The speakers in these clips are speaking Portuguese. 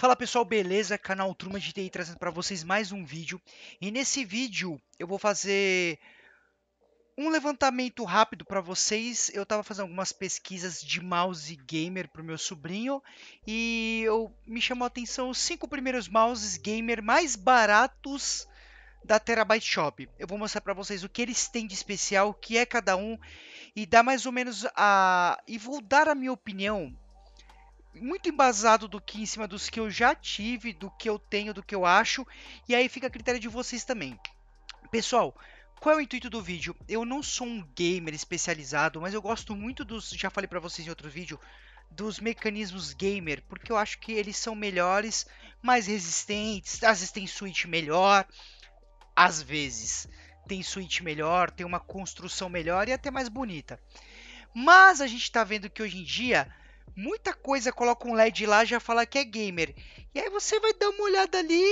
Fala pessoal, beleza? Canal Truman de TI trazendo para vocês mais um vídeo. E nesse vídeo eu vou fazer um levantamento rápido para vocês. Eu estava fazendo algumas pesquisas de mouse gamer para o meu sobrinho e eu me chamou a atenção os cinco primeiros mouses gamer mais baratos da Terabyte Shop. Eu vou mostrar para vocês o que eles têm de especial, o que é cada um e dar mais ou menos a e vou dar a minha opinião muito embasado do que em cima dos que eu já tive, do que eu tenho, do que eu acho, e aí fica a critério de vocês também. Pessoal, qual é o intuito do vídeo? Eu não sou um gamer especializado, mas eu gosto muito dos, já falei para vocês em outro vídeo, dos mecanismos gamer, porque eu acho que eles são melhores, mais resistentes, às vezes tem switch melhor, às vezes tem switch melhor, tem uma construção melhor e até mais bonita. Mas a gente está vendo que hoje em dia muita coisa coloca um LED lá já fala que é gamer. E aí você vai dar uma olhada ali,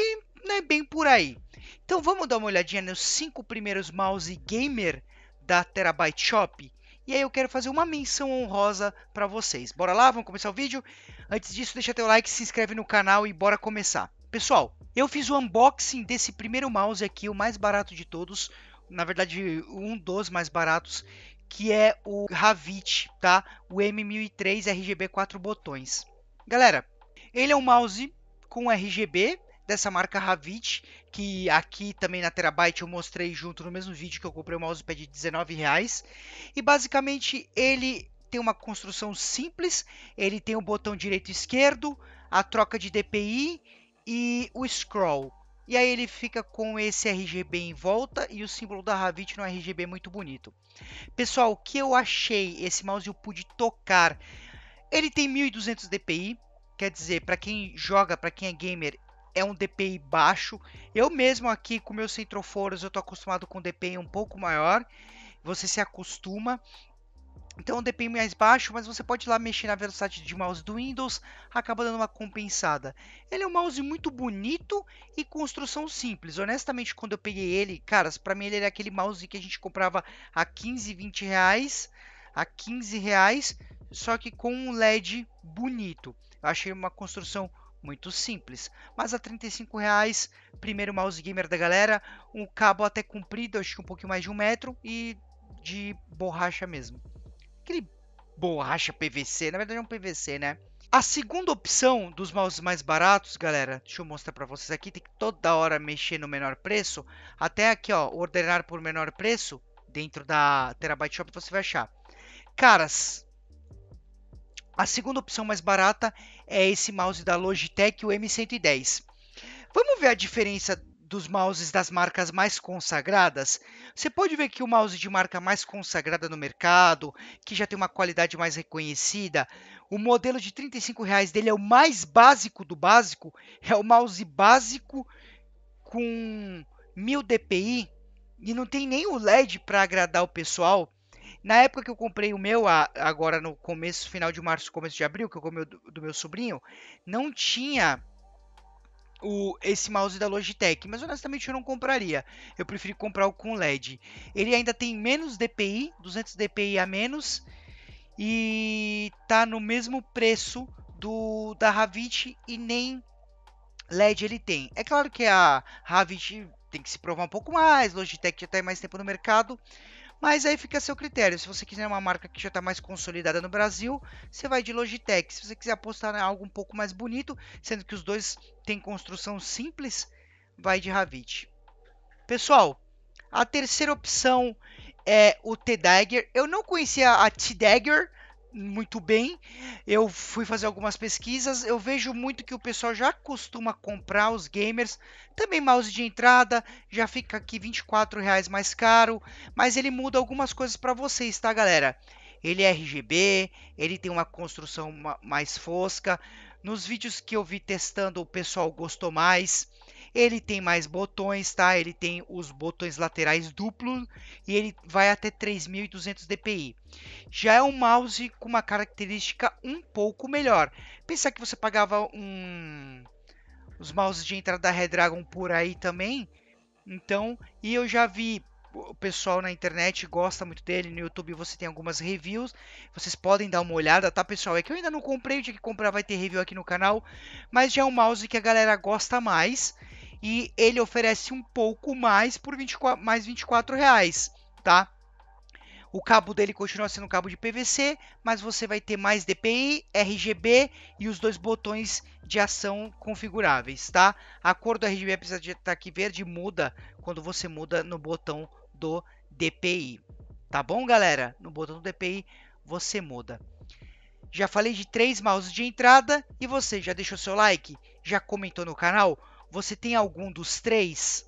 não é bem por aí. Então vamos dar uma olhadinha nos cinco primeiros mouse gamer da Terabyte Shop. E aí eu quero fazer uma menção honrosa para vocês. Bora lá, vamos começar o vídeo. Antes disso, deixa teu like, se inscreve no canal e bora começar. Pessoal, eu fiz o unboxing desse primeiro mouse aqui, o mais barato de todos, na verdade um dos mais baratos que é o Havit, tá? O M1003 RGB 4 botões. Galera, ele é um mouse com RGB dessa marca Havit, que aqui também na Terabyte eu mostrei junto no mesmo vídeo que eu comprei o mousepad de 19 reais. E basicamente ele tem uma construção simples, ele tem o botão direito e esquerdo, a troca de DPI e o scroll. E aí ele fica com esse RGB em volta e o símbolo da Havit no RGB muito bonito. Pessoal, o que eu achei? Esse mouse eu pude tocar. Ele tem 1200 DPI, quer dizer, para quem joga, para quem é gamer, é um DPI baixo. Eu mesmo aqui com meus Centroforos, eu tô acostumado com DPI um pouco maior. Você se acostuma então o DPI mais baixo, mas você pode ir lá mexer na velocidade de mouse do Windows, acaba dando uma compensada. Ele é um mouse muito bonito e construção simples. Honestamente, quando eu peguei ele, caras, para mim ele era aquele mouse que a gente comprava a 15, 20 reais, a 15 reais, só que com um LED bonito. Eu achei uma construção muito simples. Mas a 35 reais, primeiro mouse gamer da galera, um cabo até comprido, acho que um pouquinho mais de um metro e de borracha mesmo aquele borracha PVC, na verdade é um PVC, né? A segunda opção dos mouses mais baratos, galera, deixa eu mostrar para vocês aqui, tem que toda hora mexer no menor preço, até aqui, ó, ordenar por menor preço, dentro da Terabyte Shop você vai achar. Caras, a segunda opção mais barata é esse mouse da Logitech, o M110. Vamos ver a diferença dos mouses das marcas mais consagradas, você pode ver que o mouse de marca mais consagrada no mercado, que já tem uma qualidade mais reconhecida, o modelo de R$ reais dele é o mais básico do básico, é o mouse básico com 1000 DPI e não tem nem o LED para agradar o pessoal. Na época que eu comprei o meu, agora no começo, final de março, começo de abril, que eu comprei do, do meu sobrinho, não tinha o, esse mouse da Logitech, mas honestamente eu não compraria. Eu prefiro comprar o com LED. Ele ainda tem menos DPI, 200 DPI a menos, e tá no mesmo preço do da Havit e nem LED ele tem. É claro que a Havit tem que se provar um pouco mais, Logitech já está mais tempo no mercado, mas aí fica a seu critério. Se você quiser uma marca que já está mais consolidada no Brasil, você vai de Logitech. Se você quiser apostar em algo um pouco mais bonito, sendo que os dois têm construção simples, vai de RAVIT. Pessoal, a terceira opção é o T-Dagger. Eu não conhecia a T-Dagger, muito bem. Eu fui fazer algumas pesquisas. Eu vejo muito que o pessoal já costuma comprar os gamers. Também mouse de entrada já fica aqui 24 reais mais caro, mas ele muda algumas coisas para vocês, tá, galera? Ele é RGB, ele tem uma construção mais fosca. Nos vídeos que eu vi testando, o pessoal gostou mais. Ele tem mais botões, tá? Ele tem os botões laterais duplos e ele vai até 3200 DPI. Já é um mouse com uma característica um pouco melhor. Pensar que você pagava um os mouses de entrada da Redragon por aí também. Então, e eu já vi o pessoal na internet gosta muito dele. No YouTube você tem algumas reviews. Vocês podem dar uma olhada, tá, pessoal? É que eu ainda não comprei, o dia que comprar vai ter review aqui no canal. Mas já é um mouse que a galera gosta mais e ele oferece um pouco mais por 24, mais 24 reais, tá? O cabo dele continua sendo um cabo de PVC, mas você vai ter mais DPI, RGB e os dois botões de ação configuráveis, tá? A cor do RGB, apesar de estar aqui verde, muda quando você muda no botão do DPI. Tá bom, galera? No botão do DPI você muda. Já falei de três mouses de entrada e você já deixou seu like? Já comentou no canal? Você tem algum dos três?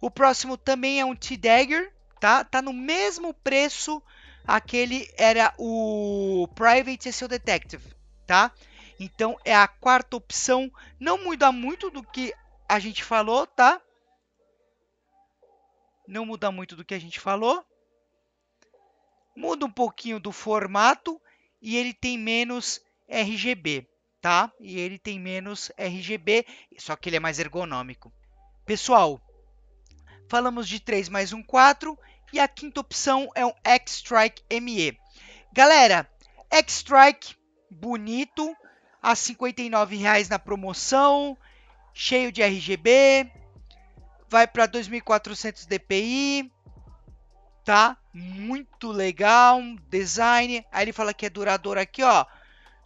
O próximo também é um T-Dagger, tá? Tá no mesmo preço aquele era o Private Seal Detective, tá? Então é a quarta opção, não muda muito do que a gente falou, tá? Não muda muito do que a gente falou. Muda um pouquinho do formato e ele tem menos RGB tá? E ele tem menos RGB, só que ele é mais ergonômico. Pessoal, falamos de 3 mais um 4 e a quinta opção é um X-Strike ME. Galera, X-Strike bonito, a R$ reais na promoção, cheio de RGB, vai para 2400 DPI, tá? Muito legal, design. Aí ele fala que é duradouro aqui, ó,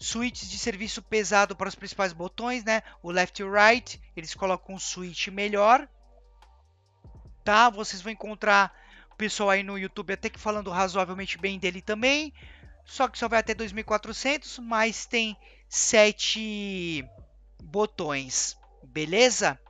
switches de serviço pesado para os principais botões, né? O left e o right, eles colocam um switch melhor, tá? Vocês vão encontrar o pessoal aí no YouTube até que falando razoavelmente bem dele também, só que só vai até 2400, mas tem sete botões, beleza?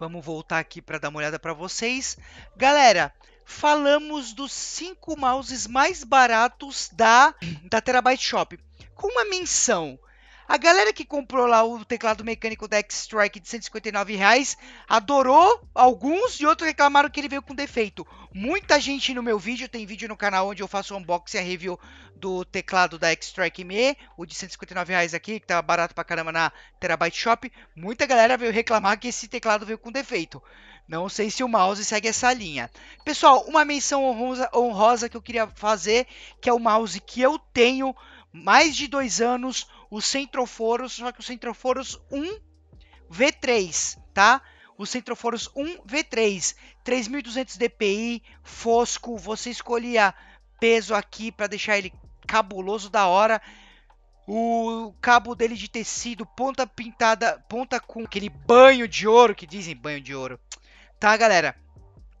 Vamos voltar aqui para dar uma olhada para vocês. Galera, falamos dos cinco mouses mais baratos da, da Terabyte Shop, com uma menção. A galera que comprou lá o teclado mecânico da X-Strike de 159 reais adorou alguns e outros reclamaram que ele veio com defeito. Muita gente no meu vídeo, tem vídeo no canal onde eu faço unboxing e review do teclado da X-Strike ME, o de 159 reais aqui, que estava barato pra caramba na Terabyte Shop. Muita galera veio reclamar que esse teclado veio com defeito. Não sei se o mouse segue essa linha. Pessoal, uma menção honrosa, honrosa que eu queria fazer, que é o mouse que eu tenho mais de dois anos, o Centroforos, só que o Centroforos 1 V3, tá? O Centroforos 1 V3, 3200 DPI, fosco, você escolhia peso aqui para deixar ele cabuloso da hora. O cabo dele de tecido, ponta pintada, ponta com aquele banho de ouro que dizem banho de ouro. Tá, galera?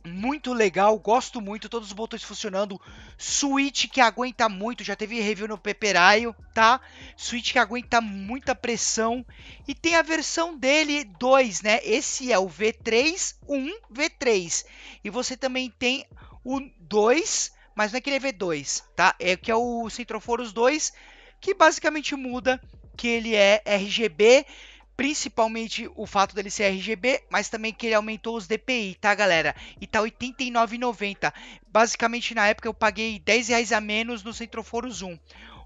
Muito legal, gosto muito, todos os botões funcionando. Switch que aguenta muito, já teve review no Peperaio, tá? Switch que aguenta muita pressão. E tem a versão dele 2, né? Esse é o V3, 1 V3. E você também tem o 2, mas não é que ele é V2, tá? É que é o Centroforos 2, que basicamente muda que ele é RGB Principalmente o fato dele ser RGB, mas também que ele aumentou os DPI, tá, galera? E tá 89,90. Basicamente, na época, eu paguei R$10 a menos no Centroforo Zoom.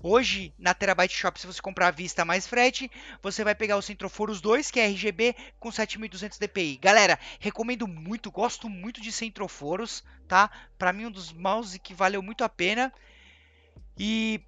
Hoje, na Terabyte Shop, se você comprar à vista mais frete, você vai pegar o Centroforos 2, que é RGB, com 7200 DPI. Galera, recomendo muito, gosto muito de Centroforos, tá? Para mim, um dos mouse que valeu muito a pena. E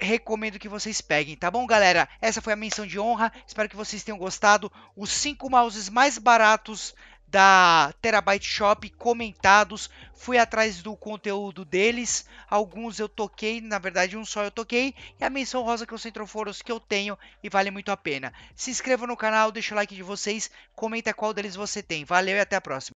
recomendo que vocês peguem, tá bom, galera? Essa foi a menção de honra. Espero que vocês tenham gostado. Os cinco mouses mais baratos da Terabyte Shop comentados. Fui atrás do conteúdo deles. Alguns eu toquei, na verdade, um só eu toquei. E a menção rosa que eu centro Foros que eu tenho e vale muito a pena. Se inscreva no canal, deixa o like de vocês, comenta qual deles você tem. Valeu e até a próxima.